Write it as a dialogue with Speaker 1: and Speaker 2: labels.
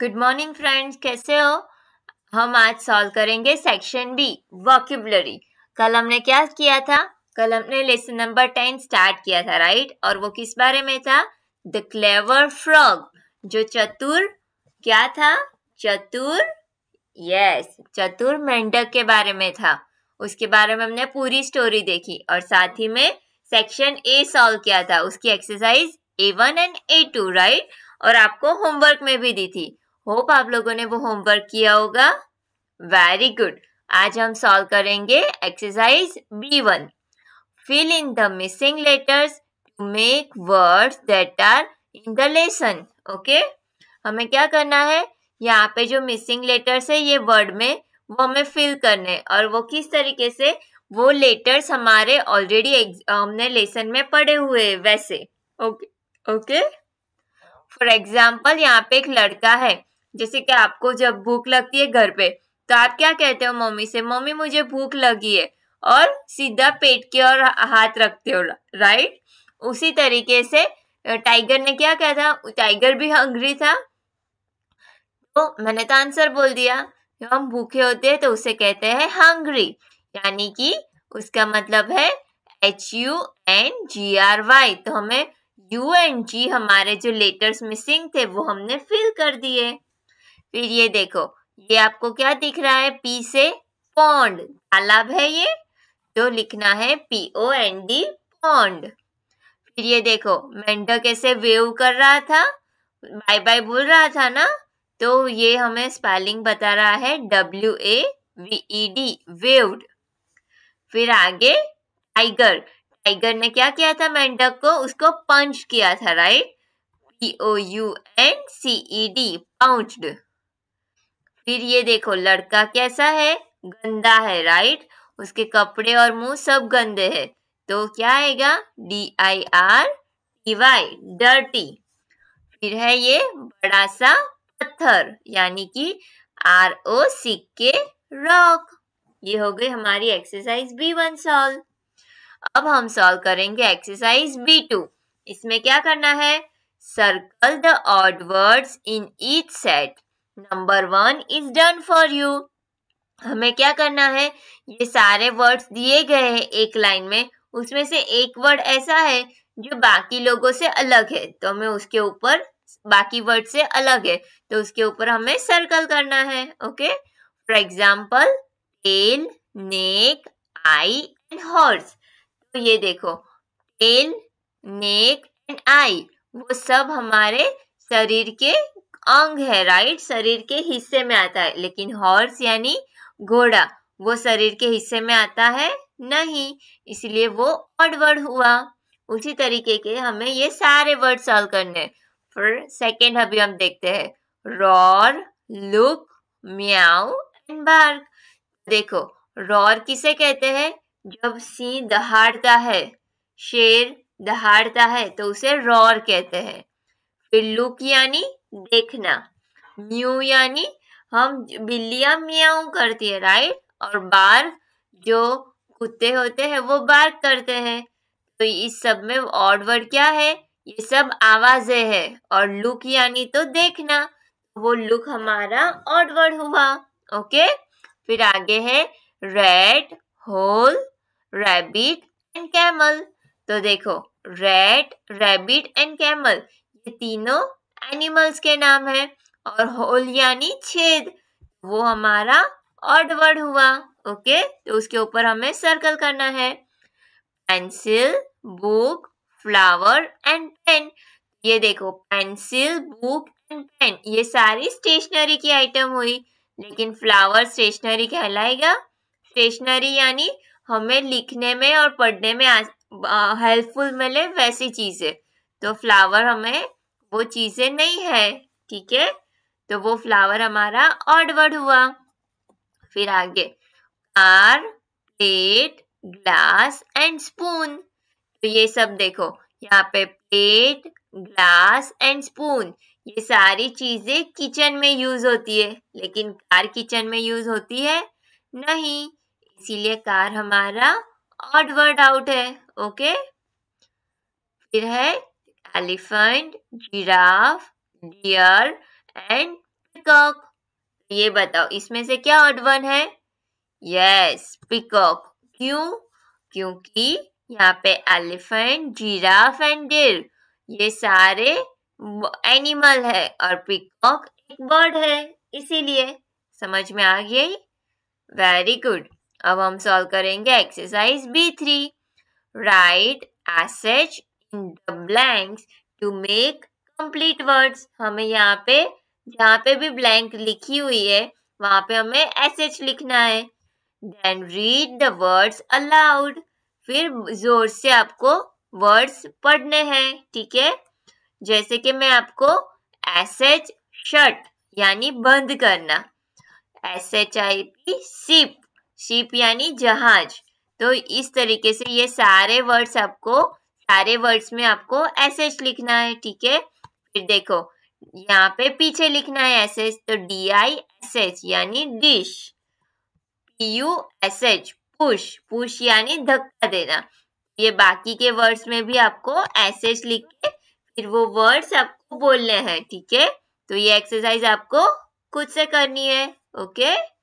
Speaker 1: good morning friends कैसे हो हम आज सॉल्व करेंगे सेक्शन बी वॉक्यूबलरी कल हमने क्या किया था कल हमने लेसन नंबर टेन स्टार्ट किया था राइट और वो किस बारे में था द क्लेवर फ्रॉग जो चतुर क्या था चतुर यस चतुर मेंढक के बारे में था उसके बारे में हमने पूरी स्टोरी देखी और साथ ही में सेक्शन ए सॉल्व किया था उसकी exercise A one and A two right और आपको होमवर्क में भी दी थी होप आप लोगों ने वो होमवर्क किया होगा वेरी गुड आज हम सॉल्व करेंगे exercise B one fill in the missing letters to make words that are in the lesson okay हमें क्या करना है यहाँ पे जो मिसिंग लेटर्स है ये वर्ड में वो हमें फिल करने और वो किस तरीके से वो लेटर्स हमारे ऑलरेडी हमने लेसन में पढ़े हुए वैसे ओके ओके फॉर एग्जाम्पल यहाँ पे एक लड़का है जैसे कि आपको जब भूख लगती है घर पे तो आप क्या कहते हो मम्मी से मम्मी मुझे भूख लगी है और सीधा पेट की ओर हाथ रखते हो राइट उसी तरीके से टाइगर ने क्या कहा था टाइगर भी हंग्री था तो मैंने तो आंसर बोल दिया जब हम भूखे होते हैं तो उसे कहते हैं हंग्री यानी कि उसका मतलब है H U N G R Y तो हमें यू एन जी हमारे जो लेटर्स मिसिंग थे वो हमने फिल कर दिए फिर ये देखो ये आपको क्या दिख रहा है पी से पॉन्ड तालाब है ये तो लिखना है P O N D pond फिर ये देखो मेंढक ऐसे वेव कर रहा था बाय बाय बोल रहा था ना तो ये हमें स्पेलिंग बता रहा है W A V E D waved फिर आगे टाइगर टाइगर ने क्या किया था मेंढक को उसको पंच किया था right P O U N C E D pounced फिर ये देखो लड़का कैसा है गंदा है राइट उसके कपड़े और मुंह सब गंदे हैं तो क्या आएगा D I R T Y dirty फिर है ये बड़ा सा पत्थर यानी कि आर ओ सी के रॉक ये हो गई हमारी एक्सरसाइज बी वन सॉल्व अब हम सॉल्व करेंगे एक्सरसाइज बी टू इसमें क्या करना है circle the odd words in each set number one is done for you हमें क्या करना है ये सारे वर्ड्स दिए गए हैं एक लाइन में उसमें से एक वर्ड ऐसा है जो बाकी लोगों से अलग है तो हमें उसके ऊपर बाकी वर्ड से अलग है तो उसके ऊपर हमें सर्कल करना है okay for example tail neck eye and horse तो ये देखो टेल नेक एंड आई वो सब हमारे शरीर के अंग है राइट शरीर के हिस्से में आता है लेकिन हॉर्स यानी घोड़ा वो शरीर के हिस्से में आता है नहीं इसलिए वो ऑड वर्ड हुआ उसी तरीके के हमें ये सारे वर्ड सॉल्व करने फिर सेकेंड अभी हम देखते हैं roar look meow and bark देखो रॉर किसे कहते हैं जब सिंह दहाड़ता है शेर दहाड़ता है तो उसे रॉर कहते हैं फिर लुक यानी देखना म्यू यानी हम बिल्लिया म्याऊ करती है राइट और बार जो कुत्ते होते हैं वो बार करते हैं तो इस सब में ऑड वर्ड क्या है ये सब आवाजें है और लुक यानी तो देखना वो लुक हमारा ऑड वर्ड हुआ ओके फिर आगे है red hole rabbit and camel तो देखो रेड रैबिट एंड कैमल ये तीनों एनिमल्स के नाम है और होल यानी छेद वो हमारा ऑड वर्ड हुआ ओके तो उसके ऊपर हमें सर्कल करना है pencil book flower and pen ये देखो पेंसिल बुक एंड पेन ये सारी स्टेशनरी की आइटम हुई लेकिन फ्लावर स्टेशनरी कहलाएगा स्टेशनरी यानी हमें लिखने में और पढ़ने में हेल्पफुल मिले वैसी चीजें तो फ्लावर हमें वो चीज़ें नहीं है ठीक है तो वो फ्लावर हमारा ऑडवर्ड हुआ फिर आगे are plate glass and spoon तो ये सब देखो यहाँ पे प्लेट ग्लास एंड स्पून ये सारी चीजें किचन में यूज होती है लेकिन कार किचन में यूज होती है नहीं इसीलिए कार हमारा ऑडवर्ड आउट है ओके फिर है elephant giraffe deer and peacock तो ये बताओ इसमें से क्या ऑड वन है यस पिकॉक क्यों क्योंकि यहाँ पे एलिफेंट जीराफ एंड डियर ये सारे एनिमल है और पिकॉक एक बर्ड है इसीलिए समझ में आ गई वेरी गुड अब हम सॉल्व करेंगे exercise B three write S H in the blanks to make complete words हमें यहाँ पे जहाँ पे भी ब्लैंक लिखी हुई है वहां पे हमें एस एच लिखना है then read the words aloud फिर जोर से आपको वर्ड्स पढ़ने हैं ठीक है जैसे कि मैं आपको एस एच शर्ट यानी बंद करना एस एच आई पी सीप सीप यानी जहाज तो इस तरीके से ये सारे वर्ड्स आपको सारे वर्ड्स में आपको एस एच लिखना है ठीक है फिर देखो यहाँ पे पीछे लिखना है एस एच तो डी आई एस एच यानी dish P U S H push push यानी धक्का देना ये बाकी के वर्ड्स में भी आपको एस एच लिख के फिर वो वर्ड्स आपको बोलने हैं ठीक है तो ये एक्सरसाइज आपको खुद से करनी है ओके